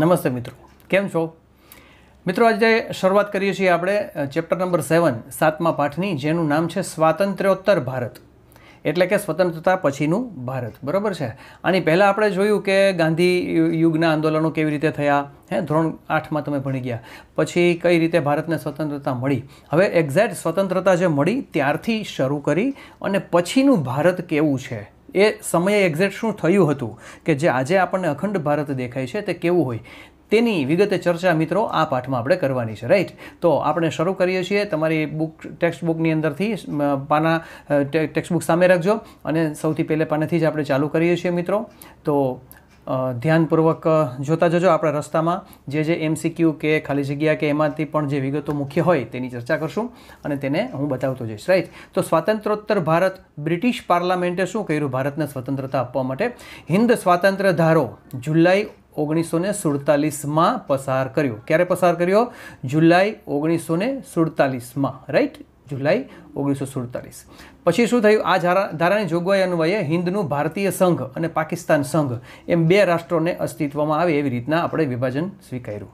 નમસ્તે મિત્રો કેમ છો મિત્રો આજે શરૂઆત કરીએ છીએ આપણે ચેપ્ટર નંબર સેવન સાતમા પાઠની જેનું નામ છે સ્વાતંત્ર્યોત્તર ભારત એટલે કે સ્વતંત્રતા પછીનું ભારત બરાબર છે આની પહેલાં આપણે જોયું કે ગાંધી યુગના આંદોલનો કેવી રીતે થયા હે ધોરણ આઠમાં તમે ભણી ગયા પછી કઈ રીતે ભારતને સ્વતંત્રતા મળી હવે એક્ઝેક્ટ સ્વતંત્રતા જે મળી ત્યારથી શરૂ કરી અને પછીનું ભારત કેવું છે એ સમયે એક્ઝેક્ટ શું થયું હતું કે જે આજે આપણને અખંડ ભારત દેખાય છે તે કેવું હોય તેની વિગતે ચર્ચા મિત્રો આ પાઠમાં આપણે કરવાની છે રાઈટ તો આપણે શરૂ કરીએ છીએ તમારી બુક ટેક્સ્ટ બુકની અંદરથી પાના ટેક્સ્ટ બુક સામે રાખજો અને સૌથી પહેલે પાનાથી જ આપણે ચાલુ કરીએ છીએ મિત્રો તો ધ્યાનપૂર્વક જોતા જજો આપણા રસ્તામાં જે જે એમસીક્યુ કે ખાલી જગ્યા કે એમાંથી પણ જે વિગતો મુખ્ય હોય તેની ચર્ચા કરશું અને તેને હું બતાવતો જઈશ રાઈટ તો સ્વાતંત્રોત્તર ભારત બ્રિટિશ પાર્લામેન્ટે શું કર્યું ભારતને સ્વતંત્રતા આપવા માટે હિન્દ સ્વાતંત્ર્ય ધારો જુલાઈ ઓગણીસો ને સુડતાલીસમાં પસાર કર્યો ક્યારે પસાર કર્યો જુલાઈ ઓગણીસો ને સુડતાલીસમાં રાઈટ જુલાઈ ઓગણીસો સુડતાલીસ પછી શું થયું આ ધારાની જોગવાઈ અન્વયે હિન્દનું ભારતીય સંઘ અને પાકિસ્તાન સંઘ એમ બે રાષ્ટ્રોને અસ્તિત્વમાં આવે એવી રીતના આપણે વિભાજન સ્વીકાર્યું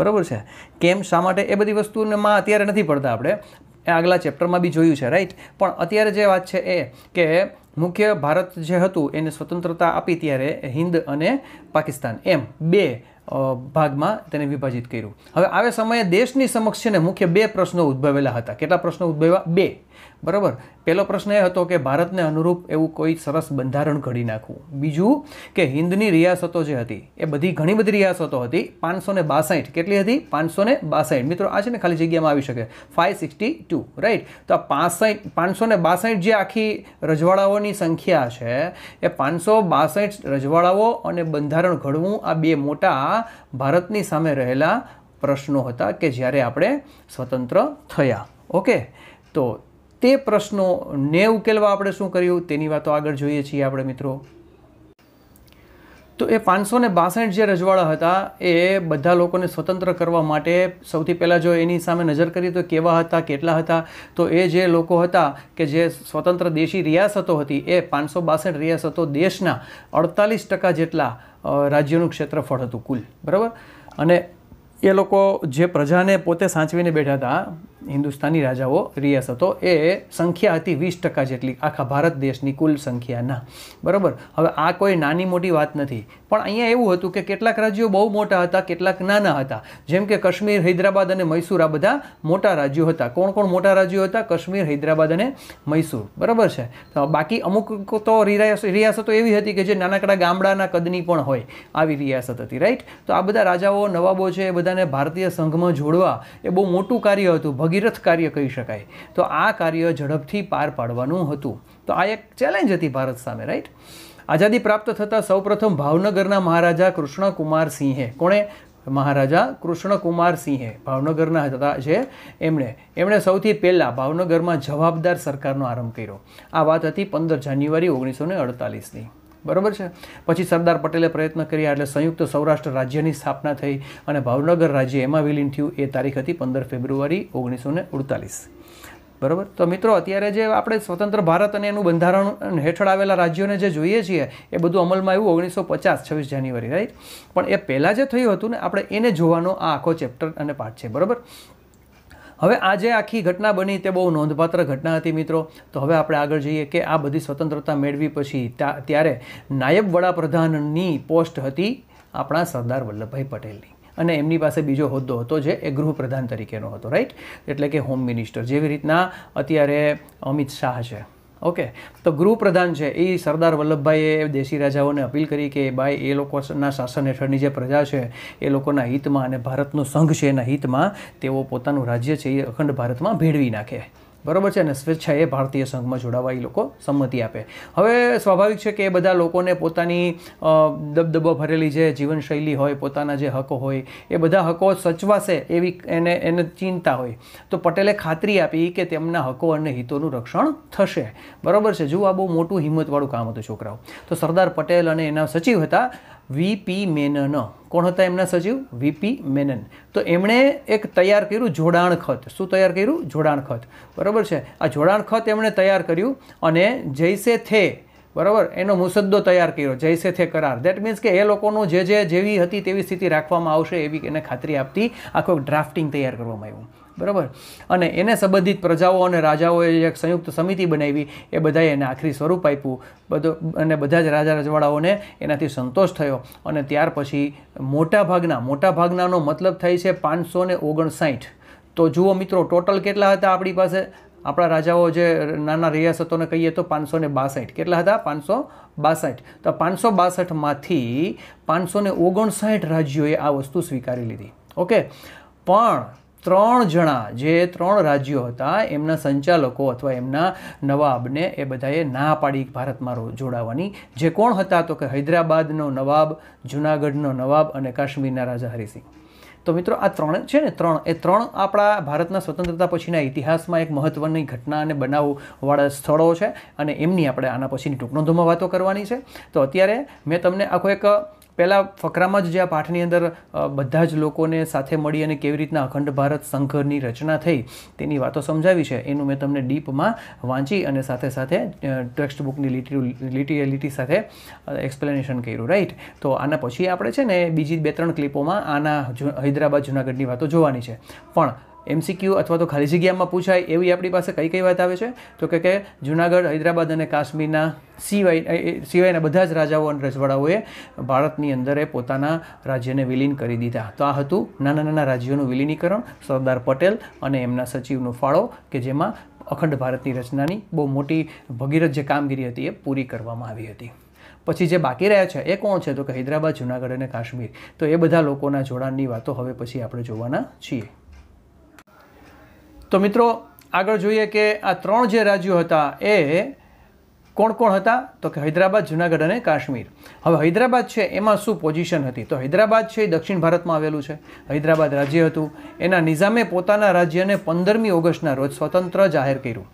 બરાબર છે કેમ શા માટે એ બધી વસ્તુમાં અત્યારે નથી પડતા આપણે આગલા ચેપ્ટરમાં બી જોયું છે રાઈટ પણ અત્યારે જે વાત છે એ કે મુખ્ય ભારત જે હતું એને સ્વતંત્રતા આપી ત્યારે હિન્દ અને પાકિસ્તાન એમ બે ભાગમાં તેને વિભાજિત કર્યું હવે આવે સમયે દેશની સમક્ષ છે મુખ્ય બે પ્રશ્નો ઉદ્ભવેલા હતા કેટલા પ્રશ્નો ઉદ્ભવ્યા બે બરાબર પહેલો પ્રશ્ન એ હતો કે ભારતને અનુરૂપ એવું કોઈ સરસ બંધારણ ઘડી નાખવું બીજું કે હિન્દની રિયાસતો જે હતી એ બધી ઘણી બધી રિયાસતો હતી પાંચસો ને બાસઠ કેટલી હતી પાંચસો ને બાસઠ મિત્રો આ છે ને ખાલી જગ્યામાં આવી શકે ફાઇવ સિક્સટી ટુ રાઈટ તો આ પાસઠ પાંચસો ને બાસઠ જે આખી રજવાડાઓની સંખ્યા છે એ પાંચસો બાસઠ રજવાડાઓ અને બંધારણ ઘડવું આ બે મોટા ભારતની સામે રહેલા પ્રશ્નો હતા કે જ્યારે આપણે સ્વતંત્ર થયા ઓકે તો તે પ્રશ્નોને ઉકેલવા આપણે શું કર્યું તેની વાતો આગળ જોઈએ છીએ આપણે મિત્રો તો એ પાંચસો ને બાસઠ જે રજવાડા હતા એ બધા લોકોને સ્વતંત્ર કરવા માટે સૌથી પહેલાં જો એની સામે નજર કરીએ તો કેવા હતા કેટલા હતા તો એ જે લોકો હતા કે જે સ્વતંત્ર દેશી રિયાસતો હતી એ પાંચસો બાસઠ રિયાસતો દેશના અડતાલીસ ટકા જેટલા રાજ્યનું ક્ષેત્રફળ હતું કુલ બરાબર અને એ લોકો જે પ્રજાને પોતે સાચવીને બેઠા હતા હિન્દુસ્તાની રાજાઓ રિયાસતો એ સંખ્યા હતી વીસ ટકા જેટલી આખા ભારત દેશની કુલ સંખ્યાના બરાબર હવે આ કોઈ નાની મોટી વાત નથી પણ અહીંયા એવું હતું કે કેટલાક રાજ્યો બહુ મોટા હતા કેટલાક નાના હતા જેમ કે કાશ્મીર હૈદરાબાદ અને મૈસૂર આ બધા મોટા રાજ્યો હતા કોણ કોણ મોટા રાજ્યો હતા કાશ્મીર હૈદરાબાદ અને મૈસૂર બરાબર છે બાકી અમુક તો રિયાસતો એવી હતી કે જે નાનકડા ગામડાના કદની પણ હોય આવી રિયાસત હતી રાઈટ તો આ બધા રાજાઓ નવાબો છે એ બધાને ભારતીય સંઘમાં જોડવા એ બહુ મોટું કાર્ય હતું ભગીરથ કાર્ય કહી શકાય તો આ કાર્ય ઝડપથી પાર પાડવાનું હતું તો આ એક ચેલેન્જ હતી ભારત સામે રાઈટ આઝાદી પ્રાપ્ત થતાં સૌપ્રથમ ભાવનગરના મહારાજા કૃષ્ણકુમાર સિંહે કોણે મહારાજા કૃષ્ણકુમાર સિંહે ભાવનગરના હતા છે એમણે એમણે સૌથી પહેલાં ભાવનગરમાં જવાબદાર સરકારનો આરંભ કર્યો આ વાત હતી પંદર જાન્યુઆરી ઓગણીસો ને અડતાલીસની બરાબર છે પછી સરદાર પટેલે પ્રયત્ન કર્યા એટલે સંયુક્ત સૌરાષ્ટ્ર રાજ્યની સ્થાપના થઈ અને ભાવનગર રાજ્ય એમાં વિલીન થયું એ તારીખ હતી પંદર ફેબ્રુઆરી ઓગણીસો ને અડતાલીસ બરાબર તો મિત્રો અત્યારે જે આપણે સ્વતંત્ર ભારત અને એનું બંધારણ હેઠળ આવેલા રાજ્યોને જે જોઈએ છીએ એ બધું અમલમાં આવ્યું ઓગણીસો પચાસ છવ્વીસ જાન્યુઆરી રાઈટ પણ એ પહેલાં જે થયું હતું ને આપણે એને જોવાનો આ આખો ચેપ્ટર અને પાઠ છે બરાબર હવે આજે આખી ઘટના બની તે બહુ નોંધપાત્ર ઘટના હતી મિત્રો તો હવે આપણે આગળ જઈએ કે આ બધી સ્વતંત્રતા મેળવી પછી ત્યારે નાયબ વડાપ્રધાનની પોસ્ટ હતી આપણા સરદાર વલ્લભભાઈ પટેલની અને એમની પાસે બીજો હોદ્દો હતો જે એ ગૃહપ્રધાન તરીકેનો હતો રાઈટ એટલે કે હોમ મિનિસ્ટર જેવી રીતના અત્યારે અમિત શાહ છે ઓકે તો ગૃહપ્રધાન છે એ સરદાર વલ્લભભાઈએ દેશી રાજાઓને અપીલ કરી કે બાય એ લોકોના શાસન હેઠળની જે પ્રજા છે એ લોકોના હિતમાં અને ભારતનો સંઘ છે એના હિતમાં તેઓ પોતાનું રાજ્ય છે એ અખંડ ભારતમાં ભેળવી નાખે બરાબર છે અને સ્વેચ્છાએ ભારતીય સંઘમાં જોડાવા એ લોકો સંમતિ આપે હવે સ્વાભાવિક છે કે એ બધા લોકોને પોતાની દબદબો ભરેલી જે જીવનશૈલી હોય પોતાના જે હકો હોય એ બધા હકો સચવાશે એવી એને એને ચિંતા હોય તો પટેલે ખાતરી આપી કે તેમના હકો અને હિતોનું રક્ષણ થશે બરાબર છે જુઓ આ બહુ મોટું હિંમતવાળું કામ હતું છોકરાઓ તો સરદાર પટેલ અને એના સચિવ હતા વીપી મેનન કોણ હતા એમના સચિવ વીપી મેનન તો એમણે એક તૈયાર કર્યું જોડાણ ખત શું તૈયાર કર્યું જોડાણ ખત બરાબર છે આ જોડાણ ખત એમણે તૈયાર કર્યું અને જૈસે થે બરાબર એનો મુસદ્દો તૈયાર કર્યો જૈસે થે કરાર દેટ મીન્સ કે એ લોકોનું જે જે જેવી હતી તેવી સ્થિતિ રાખવામાં આવશે એવી એને ખાતરી આપતી આખો ડ્રાફ્ટિંગ તૈયાર કરવામાં આવ્યું બરાબર અને એને સંબંધિત પ્રજાઓ અને રાજાઓએ એક સંયુક્ત સમિતિ બનાવી એ બધાએ એને આખરી સ્વરૂપ આપ્યું બધો અને બધા જ રાજા રજવાડાઓને એનાથી સંતોષ થયો અને ત્યાર પછી મોટાભાગના મોટાભાગનાનો મતલબ થાય છે પાંચસો ને ઓગણસાઠ તો જુઓ મિત્રો ટોટલ કેટલા હતા આપણી પાસે આપણા રાજાઓ જે નાના રિયાસતોને કહીએ તો પાંચસો ને બાસઠ કેટલા હતા પાંચસો બાસઠ તો પાંચસો બાસઠમાંથી પાંચસો ને ઓગણસાઠ રાજ્યોએ આ વસ્તુ સ્વીકારી લીધી ઓકે પણ ત્રણ જણા જે ત્રણ રાજ્યો હતા એમના સંચાલકો અથવા એમના નવાબને એ બધાએ ના પાડી ભારતમાં જોડાવાની જે કોણ હતા તો કે હૈદરાબાદનો નવાબ જુનાગઢનો નવાબ અને કાશ્મીરના રાજા હરિસિંહ તો મિત્રો આ ત્રણ છે ને ત્રણ એ ત્રણ આપણા ભારતના સ્વતંત્રતા પછીના ઇતિહાસમાં એક મહત્ત્વની ઘટના અને બનાવવાળા સ્થળો છે અને એમની આપણે આના પછીની ટૂંક નોંધોમાં વાતો કરવાની છે તો અત્યારે મેં તમને આખો એક પહેલાં ફકરામાં જ જે આ પાઠની અંદર બધા જ લોકોને સાથે મળી અને કેવી રીતના અખંડ ભારત સંઘની રચના થઈ તેની વાતો સમજાવી છે એનું મેં તમને ડીપમાં વાંચી અને સાથે સાથે ટેક્સ્ટ બુકની લિટી લિટીએલિટી સાથે એક્સપ્લેનેશન કર્યું રાઈટ તો આના પછી આપણે છે ને બીજી બે ત્રણ ક્લિપોમાં આના હૈદરાબાદ જુનાગઢની વાતો જોવાની છે પણ એમસીક્યુ અથવા તો ખાલી જગ્યામાં પૂછાય એવી આપણી પાસે કઈ કઈ વાત આવે છે તો કે કે જુનાગઢ હૈદરાબાદ અને કાશ્મીરના સિવાય સિવાયના બધા જ રાજાઓ અને રજવાડાઓએ ભારતની અંદર એ પોતાના રાજ્યને વિલીન કરી દીધા તો આ હતું નાના નાના રાજ્યોનું વિલીનીકરણ સરદાર પટેલ અને એમના સચિવનો ફાળો કે જેમાં અખંડ ભારતની રચનાની બહુ મોટી ભગીરથ જે કામગીરી હતી એ પૂરી કરવામાં આવી હતી પછી જે બાકી રહ્યા છે એ કોણ છે તો કે હૈદરાબાદ જુનાગઢ અને કાશ્મીર તો એ બધા લોકોના જોડાણની વાતો હવે પછી આપણે જોવાના છીએ તો મિત્રો આગળ જોઈએ કે આ ત્રણ જે રાજ્યો હતા એ કોણ કોણ હતા તો કે હૈદરાબાદ જુનાગઢ અને કાશ્મીર હવે હૈદરાબાદ છે એમાં શું પોઝિશન હતી તો હૈદરાબાદ છે એ દક્ષિણ ભારતમાં આવેલું છે હૈદરાબાદ રાજ્ય હતું એના નિઝામે પોતાના રાજ્યને પંદરમી ઓગસ્ટના રોજ સ્વતંત્ર જાહેર કર્યું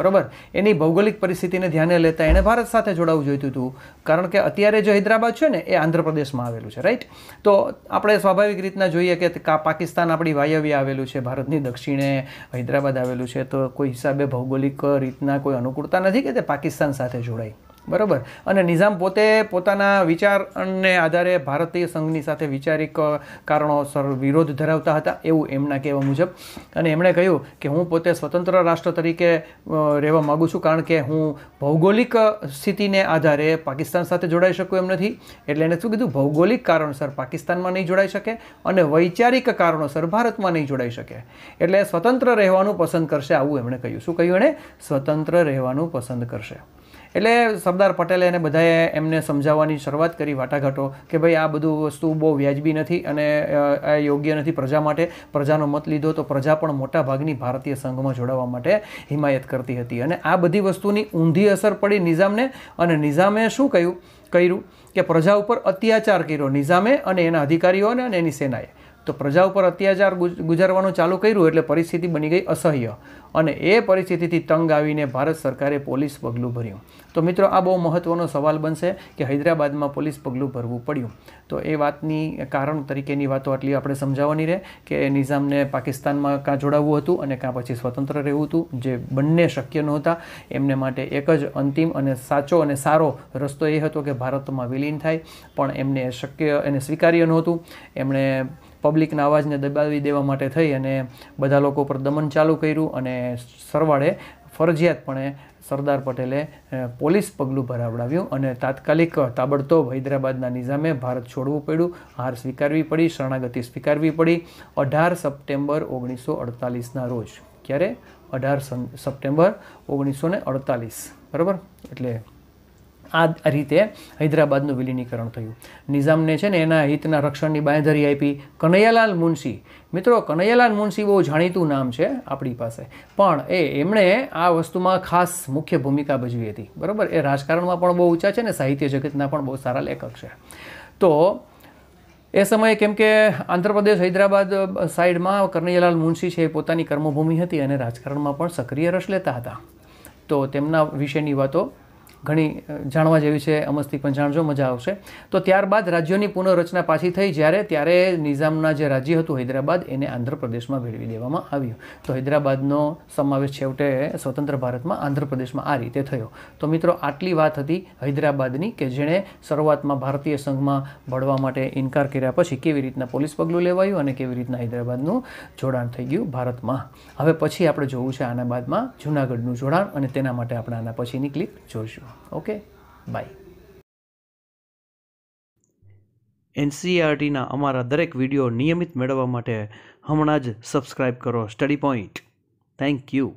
બરાબર એની ભૌગોલિક પરિસ્થિતિને ધ્યાને લેતા એણે ભારત સાથે જોડાવું જોઈતું હતું કારણ કે અત્યારે જે હૈદરાબાદ છે ને એ આંધ્રપ્રદેશમાં આવેલું છે રાઈટ તો આપણે સ્વાભાવિક રીતના જોઈએ કે પાકિસ્તાન આપણી વાયવ્ય આવેલું છે ભારતની દક્ષિણે હૈદરાબાદ આવેલું છે તો કોઈ હિસાબે ભૌગોલિક રીતના કોઈ અનુકૂળતા નથી કે તે પાકિસ્તાન સાથે જોડાય બરાબર અને નિઝામ પોતે પોતાના વિચારને આધારે ભારતીય સંઘની સાથે વિચારિક કારણોસર વિરોધ ધરાવતા હતા એવું એમના કહેવા મુજબ અને એમણે કહ્યું કે હું પોતે સ્વતંત્ર રાષ્ટ્ર તરીકે રહેવા માગું છું કારણ કે હું ભૌગોલિક સ્થિતિને આધારે પાકિસ્તાન સાથે જોડાઈ શકું એમ નથી એટલે એણે શું કીધું ભૌગોલિક કારણસર પાકિસ્તાનમાં નહીં જોડાઈ શકે અને વૈચારિક કારણોસર ભારતમાં નહીં જોડાઈ શકે એટલે સ્વતંત્ર રહેવાનું પસંદ કરશે આવું એમણે કહ્યું શું કહ્યું એણે સ્વતંત્ર રહેવાનું પસંદ કરશે એટલે સરદાર પટેલે એને બધાએ એમને સમજાવવાની શરૂઆત કરી વાટાઘાટો કે ભાઈ આ બધું વસ્તુ બહુ વ્યાજબી નથી અને આ યોગ્ય નથી પ્રજા માટે પ્રજાનો મત લીધો તો પ્રજા પણ મોટા ભાગની ભારતીય સંઘમાં જોડાવા માટે હિમાયત કરતી હતી અને આ બધી વસ્તુની ઊંધી અસર પડી નિઝામને અને નિઝામે શું કહ્યું કર્યું કે પ્રજા ઉપર અત્યાચાર કર્યો નિઝામે અને એના અધિકારીઓને અને એની સેનાએ તો પ્રજા ઉપર અત્યાચાર ગુજારવાનું ચાલુ કર્યું એટલે પરિસ્થિતિ બની ગઈ અસહ્ય અને એ પરિસ્થિતિથી તંગ આવીને ભારત સરકારે પોલીસ પગલું ભર્યું તો મિત્રો આ બહુ મહત્ત્વનો સવાલ બનશે કે હૈદરાબાદમાં પોલીસ પગલું ભરવું પડ્યું તો એ વાતની કારણ તરીકેની વાતો આટલી આપણે સમજાવવાની રહે કે નિઝામને પાકિસ્તાનમાં કાં જોડાવવું હતું અને કાં પછી સ્વતંત્ર રહેવું હતું જે બંને શક્ય નહોતા એમને માટે એક જ અંતિમ અને સાચો અને સારો રસ્તો એ હતો કે ભારતમાં વિલીન થાય પણ એમને શક્ય એને સ્વીકાર્ય નહોતું એમણે પબ્લિકના અવાજને દબાવી દેવા માટે થઈ અને બધા લોકો પર દમન ચાલુ કર્યું અને સરવાળે ફરજિયાતપણે સરદાર પટેલે પોલીસ પગલું ભરાવડાવ્યું અને તાત્કાલિક તાબડતોબ હૈદરાબાદના નિઝામે ભારત છોડવું પડ્યું હાર સ્વીકારવી પડી શરણાગતિ સ્વીકારવી પડી અઢાર સપ્ટેમ્બર ઓગણીસો અડતાલીસના રોજ ક્યારે અઢાર સપ્ટેમ્બર ઓગણીસો ને અડતાલીસ બરાબર એટલે આ રીતે હૈદરાબાદનું વિલીનીકરણ થયું નિઝામને છે ને એના હિતના રક્ષણની બાંયધરી આપી કનૈયાલાલ મુનશી મિત્રો કનૈયાલાલ મુનશી બહુ જાણીતું નામ છે આપણી પાસે પણ એ એમણે આ વસ્તુમાં ખાસ મુખ્ય ભૂમિકા ભજવી હતી બરાબર એ રાજકારણમાં પણ બહુ ઊંચા છે ને સાહિત્ય જગતના પણ બહુ સારા લેખક છે તો એ સમયે કેમ કે આંધ્રપ્રદેશ હૈદરાબાદ સાઈડમાં કનૈયાલાલ મુનશી છે એ પોતાની કર્મભૂમિ હતી અને રાજકારણમાં પણ સક્રિય રસ લેતા હતા તો તેમના વિશેની વાતો ઘણી જાણવા જેવી છે અમસ્તી પણ જાણજો મજા આવશે તો ત્યારબાદ રાજ્યોની પુનઃરચના પાછી થઈ જ્યારે ત્યારે નિઝામના જે રાજ્ય હતું હૈદરાબાદ એને આંધ્રપ્રદેશમાં ભેળવી દેવામાં આવ્યું તો હૈદરાબાદનો સમાવેશ છેવટે સ્વતંત્ર ભારતમાં આંધ્રપ્રદેશમાં આ રીતે થયો તો મિત્રો આટલી વાત હતી હૈદરાબાદની કે જેણે શરૂઆતમાં ભારતીય સંઘમાં ભળવા માટે ઇનકાર કર્યા પછી કેવી રીતના પોલીસ પગલું લેવાયું અને કેવી રીતના હૈદરાબાદનું જોડાણ થઈ ગયું ભારતમાં હવે પછી આપણે જોવું છે આના બાદમાં જૂનાગઢનું જોડાણ અને તેના માટે આપણે આના પછીની ક્લિપ જોઈશું ઓકે બાય એનસીઆરટીના e અમારા દરેક વિડીયો નિયમિત મેળવવા માટે હમણાં જ સબસ્ક્રાઈબ કરો સ્ટડી પોઈન્ટ થેન્ક યુ